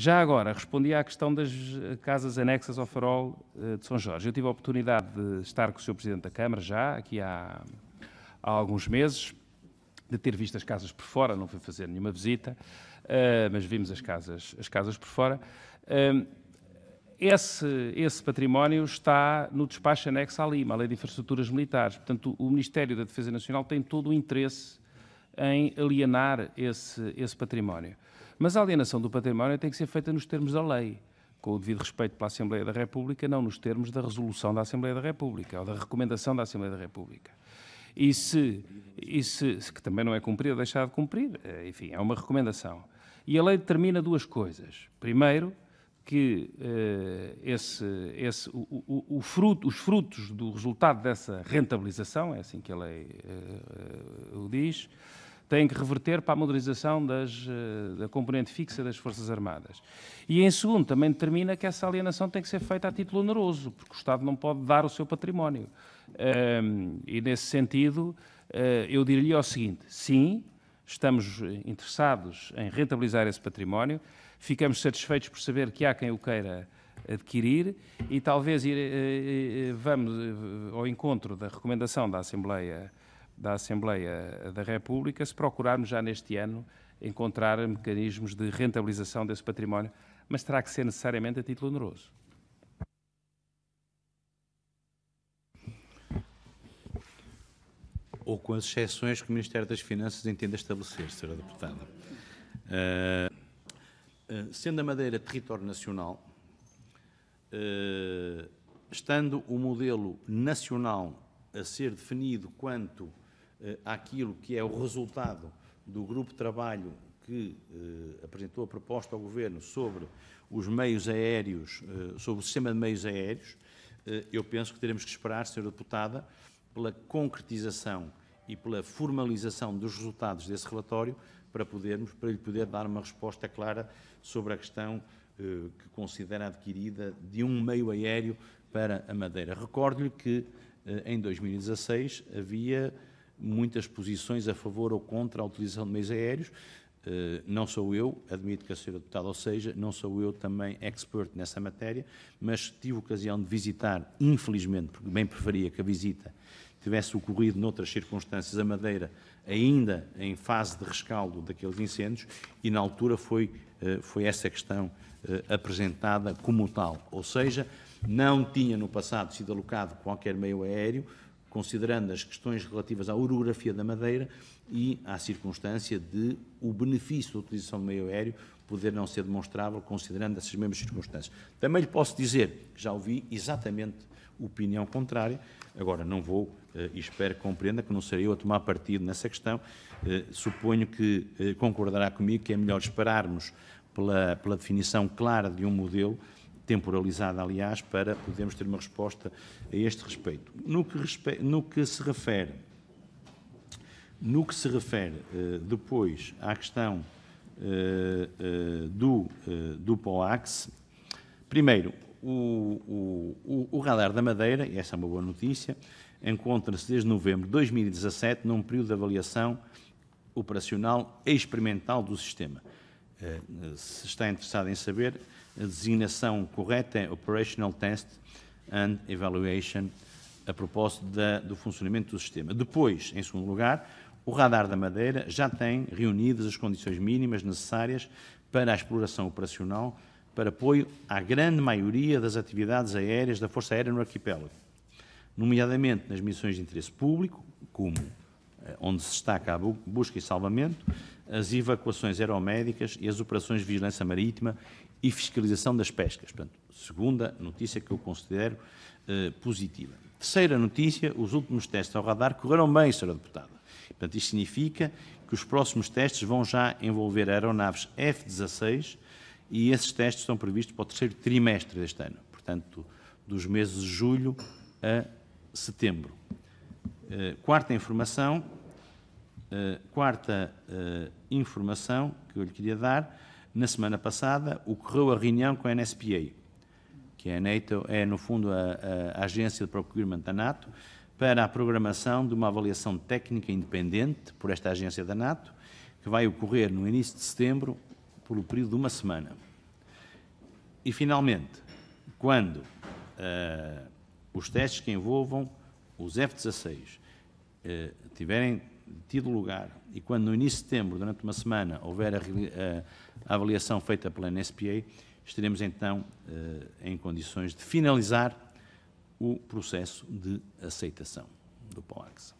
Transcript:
Já agora, respondi à questão das eh, casas anexas ao farol eh, de São Jorge. Eu tive a oportunidade de estar com o Sr. Presidente da Câmara já, aqui há, há alguns meses, de ter visto as casas por fora, não fui fazer nenhuma visita, eh, mas vimos as casas, as casas por fora. Esse, esse, património está no despacho anexo à Lima, à Lei de Infraestruturas Militares. Portanto, o Ministério da Defesa Nacional tem todo o interesse em alienar esse, esse património. Mas a alienação do património tem que ser feita nos termos da lei, com o devido respeito pela Assembleia da República, não nos termos da resolução da Assembleia da República ou da recomendação da Assembleia da República. E se, e se que também não é cumprida, deixar de cumprir, eh, enfim, é uma recomendação. E a lei determina duas coisas. Primeiro, que uh, esse, esse, o, o, o fruto, os frutos do resultado dessa rentabilização, é assim que a lei uh, uh, o diz, têm que reverter para a modernização das, eh, da componente fixa das Forças Armadas. E, em segundo, também determina que essa alienação tem que ser feita a título oneroso, porque o Estado não pode dar o seu património. E, nesse sentido, eh, eu diria o seguinte: sim, estamos interessados em rentabilizar esse património, ficamos satisfeitos por saber que há quem o queira adquirir e talvez ir, eh, vamos ao encontro da recomendação da Assembleia da Assembleia da República, se procurarmos já neste ano encontrar mecanismos de rentabilização desse património, mas terá que ser necessariamente a título oneroso. Ou com as exceções que o Ministério das Finanças entenda estabelecer, Sra. Deputada. Uh, sendo a Madeira território nacional, uh, estando o modelo nacional a ser definido quanto eh, àquilo que é o resultado do grupo de trabalho que eh, apresentou a proposta ao Governo sobre os meios aéreos, eh, sobre o sistema de meios aéreos, eh, eu penso que teremos que esperar, Sra. Deputada, pela concretização e pela formalização dos resultados desse relatório para podermos, para lhe poder dar uma resposta clara sobre a questão eh, que considera adquirida de um meio aéreo para a Madeira. Recordo-lhe que eh, em 2016 havia muitas posições a favor ou contra a utilização de meios aéreos. Eh, não sou eu, admito que a senhora deputada, ou seja, não sou eu também expert nessa matéria, mas tive ocasião de visitar, infelizmente, porque bem preferia que a visita tivesse ocorrido noutras circunstâncias a Madeira, ainda em fase de rescaldo daqueles incêndios, e na altura foi, eh, foi essa questão eh, apresentada como tal. Ou seja, não tinha no passado sido alocado qualquer meio aéreo considerando as questões relativas à orografia da madeira e à circunstância de o benefício da utilização do meio aéreo poder não ser demonstrável, considerando essas mesmas circunstâncias. Também lhe posso dizer que já ouvi exatamente opinião contrária, agora não vou eh, e espero que compreenda que não serei eu a tomar partido nessa questão. Eh, suponho que eh, concordará comigo que é melhor esperarmos pela, pela definição clara de um modelo temporalizada, aliás, para podermos ter uma resposta a este respeito. No que, respe... no que se refere, no que se refere uh, depois à questão uh, uh, do, do POAX, primeiro, o, o, o, radar da Madeira, e essa é uma boa notícia, encontra-se desde novembro de 2017 num período de avaliação operacional e experimental do sistema. Eh, se está interessado em saber, a designação correta é Operational Test and Evaluation, a propósito da, do funcionamento do sistema. Depois, em segundo lugar, o radar da Madeira já tem reunidas as condições mínimas necessárias para a exploração operacional para apoio à grande maioria das atividades aéreas da Força Aérea no arquipélago, nomeadamente nas missões de interesse público, como eh, onde se destaca a busca e salvamento, as evacuações aeromédicas e as operações de vigilância marítima e fiscalização das pescas. Portanto, segunda notícia que eu considero eh, positiva. Terceira notícia, os últimos testes ao radar correram bem, Sra. Deputada. Portanto, isto significa que os próximos testes vão já envolver aeronaves F-16 e esses testes estão previstos para o terceiro trimestre deste ano, portanto, dos meses de julho a setembro. Eh, quarta informação, eh, quarta uh, informação que eu lhe queria dar, na semana passada ocorreu a reunião com a NSPA, que é, a NATO, é no fundo a, a, agência de procurement da NATO, para a programação de uma avaliação técnica independente por esta agência da NATO, que vai ocorrer no início de setembro, por um período de uma semana. E, finalmente, quando uh, os testes que envolvam os F-16 tiverem tido lugar e quando no início de setembro, durante uma semana, houver a, a, a avaliação feita pela NSPA, estaremos então eh, em condições de finalizar o processo de aceitação do POAX.